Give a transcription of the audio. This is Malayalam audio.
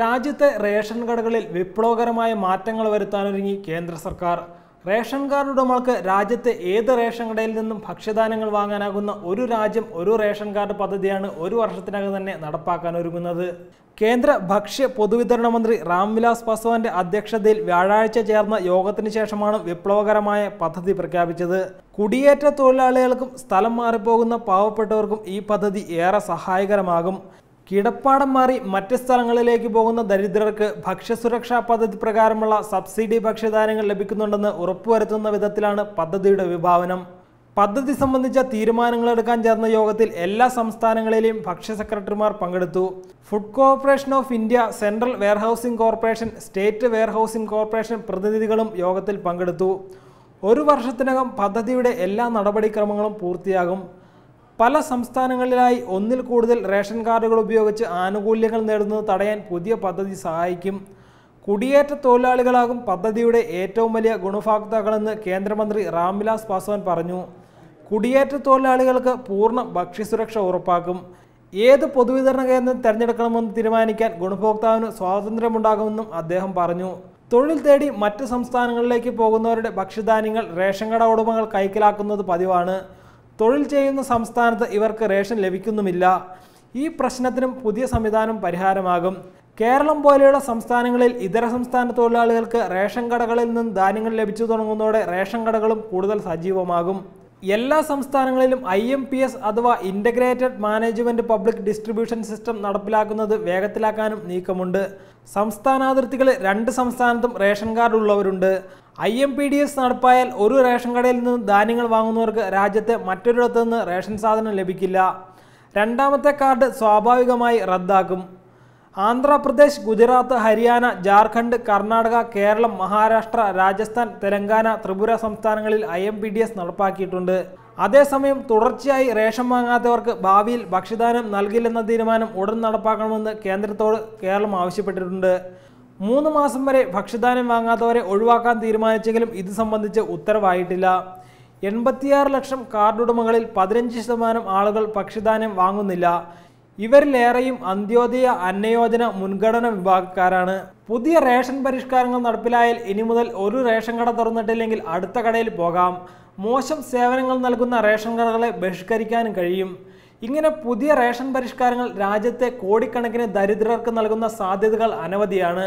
രാജ്യത്തെ റേഷൻ കടകളിൽ വിപ്ലവകരമായ മാറ്റങ്ങൾ വരുത്താനൊരുങ്ങി കേന്ദ്ര സർക്കാർ റേഷൻ കാർഡ് ഉടമകൾക്ക് രാജ്യത്തെ ഏത് റേഷൻ കടയിൽ നിന്നും ഭക്ഷ്യധാന്യങ്ങൾ വാങ്ങാനാകുന്ന ഒരു രാജ്യം ഒരു റേഷൻ കാർഡ് പദ്ധതിയാണ് ഒരു വർഷത്തിനകം തന്നെ നടപ്പാക്കാൻ ഒരുങ്ങുന്നത് കേന്ദ്ര ഭക്ഷ്യ പൊതുവിതരണ മന്ത്രി രാംവിലാസ് പാസ്വാന്റെ അധ്യക്ഷതയിൽ വ്യാഴാഴ്ച ചേർന്ന യോഗത്തിന് ശേഷമാണ് വിപ്ലവകരമായ പദ്ധതി പ്രഖ്യാപിച്ചത് കുടിയേറ്റ തൊഴിലാളികൾക്കും സ്ഥലം മാറിപ്പോകുന്ന പാവപ്പെട്ടവർക്കും ഈ പദ്ധതി ഏറെ സഹായകരമാകും കിടപ്പാടം മാറി മറ്റ് സ്ഥലങ്ങളിലേക്ക് പോകുന്ന ദരിദ്രർക്ക് ഭക്ഷ്യസുരക്ഷാ പദ്ധതി പ്രകാരമുള്ള സബ്സിഡി ഭക്ഷ്യധാന്യങ്ങൾ ലഭിക്കുന്നുണ്ടെന്ന് ഉറപ്പുവരുത്തുന്ന വിധത്തിലാണ് പദ്ധതിയുടെ വിഭാവനം പദ്ധതി സംബന്ധിച്ച തീരുമാനങ്ങൾ എടുക്കാൻ ചേർന്ന യോഗത്തിൽ എല്ലാ സംസ്ഥാനങ്ങളിലെയും ഭക്ഷ്യ സെക്രട്ടറിമാർ പങ്കെടുത്തു food corporation of India central warehousing corporation state warehousing corporation പ്രതിനിധികളും യോഗത്തിൽ പങ്കെടുത്തു ഒരു വർഷത്തിനകം പദ്ധതിയുടെ എല്ലാ നടപടിക്രമങ്ങളും പൂർത്തിയാകും പല സംസ്ഥാനങ്ങളിലായി ഒന്നിൽ കൂടുതൽ റേഷൻ കാർഡുകൾ ഉപയോഗിച്ച് ആനുകൂല്യങ്ങൾ നേടുന്നത് തടയാൻ പുതിയ പദ്ധതി സഹായിക്കും കുടിയേറ്റ തൊഴിലാളികളാകും പദ്ധതിയുടെ ഏറ്റവും വലിയ ഗുണഭോക്താക്കളെന്ന് കേന്ദ്രമന്ത്രി റാംവിലാസ് പാസ്വാൻ പറഞ്ഞു കുടിയേറ്റ തൊഴിലാളികൾക്ക് പൂർണ്ണ ഭക്ഷ്യസുരക്ഷ ഉറപ്പാക്കും ഏത് പൊതുവിതരണ കേന്ദ്രം തിരഞ്ഞെടുക്കണമെന്ന് തീരുമാനിക്കാൻ ഗുണഭോക്താവിന് സ്വാതന്ത്ര്യമുണ്ടാകുമെന്നും അദ്ദേഹം പറഞ്ഞു തൊഴിൽ തേടി മറ്റ് സംസ്ഥാനങ്ങളിലേക്ക് പോകുന്നവരുടെ ഭക്ഷ്യധാന്യങ്ങൾ റേഷൻ കട ഉടമകൾ കൈക്കലാക്കുന്നത് പതിവാണ് തൊഴിൽ ചെയ്യുന്ന സംസ്ഥാനത്ത് ഇവർക്ക് റേഷൻ ലഭിക്കുന്നുമില്ല ഈ പ്രശ്നത്തിനും പുതിയ സംവിധാനം പരിഹാരമാകും കേരളം പോലെയുള്ള സംസ്ഥാനങ്ങളിൽ ഇതര സംസ്ഥാന തൊഴിലാളികൾക്ക് റേഷൻ കടകളിൽ നിന്ന് ധാന്യങ്ങൾ ലഭിച്ചു തുടങ്ങുന്നതോടെ റേഷൻ കടകളും കൂടുതൽ സജീവമാകും എല്ലാ സംസ്ഥാനങ്ങളിലും ഐ എം പി എസ് അഥവാ integrated management public distribution system നടപ്പിലാക്കുന്നത് വേഗത്തിലാക്കാനും നീക്കമുണ്ട് സംസ്ഥാനാതിർത്തികളിൽ രണ്ട് സംസ്ഥാനത്തും റേഷൻ കാർഡ് ഉള്ളവരുണ്ട് I M P D S നടപ്പായാൽ ഒരു റേഷൻ കടയിൽ നിന്ന് ധാന്യങ്ങൾ വാങ്ങുന്നവർക്ക് രാജ്യത്തെ മറ്റൊരിടത്തുനിന്ന് നിന്ന് റേഷൻ സാധനം ലഭിക്കില്ല രണ്ടാമത്തെ കാർഡ് സ്വാഭാവികമായി റദ്ദാക്കും ആന്ധ്രാപ്രദേശ് ഗുജറാത്ത് ഹരിയാന ജാർഖണ്ഡ് കർണാടക കേരളം മഹാരാഷ്ട്ര രാജസ്ഥാൻ തെലങ്കാന ത്രിപുര സംസ്ഥാനങ്ങളിൽ I M P D S നടപ്പാക്കിയിട്ടുണ്ട് അതേസമയം തുടർച്ചയായി റേഷൻ വാങ്ങാത്തവർക്ക് ഭാവിയിൽ ഭക്ഷ്യദാനം നൽകില്ലെന്ന തീരുമാനം ഉടൻ നടപ്പാക്കണമെന്ന് കേന്ദ്രത്തോട് കേരളം ആവശ്യപ്പെട്ടിട്ടുണ്ട് മൂന്ന് മാസം വരെ ഭക്ഷ്യധാന്യം വാങ്ങാത്തവരെ ഒഴിവാക്കാൻ തീരുമാനിച്ചെങ്കിലും ഇത് സംബന്ധിച്ച് ഉത്തരവായിട്ടില്ല എൺപത്തിയാറ് ലക്ഷം കാർഡുടമകളിൽ പതിനഞ്ച് ശതമാനം ആളുകൾ ഭക്ഷ്യധാന്യം വാങ്ങുന്നില്ല ഇവരിലേറെയും അന്ത്യോദയ അന്നയോജന മുൻഗണന വിഭാഗക്കാരാണ് പുതിയ റേഷൻ പരിഷ്കാരങ്ങൾ നടപ്പിലായാൽ ഇനി മുതൽ ഒരു റേഷൻ കട തുറന്നിട്ടില്ലെങ്കിൽ അടുത്ത കടയിൽ പോകാം മോശം സേവനങ്ങൾ നൽകുന്ന റേഷൻ കടകളെ ബഹിഷ്കരിക്കാനും കഴിയും ഇങ്ങനെ പുതിയ റേഷൻ പരിഷ്കാരങ്ങൾ രാജ്യത്തെ കോടിക്കണക്കിന് ദരിദ്രർക്ക് നൽകുന്ന സാധ്യതകൾ അനവധിയാണ്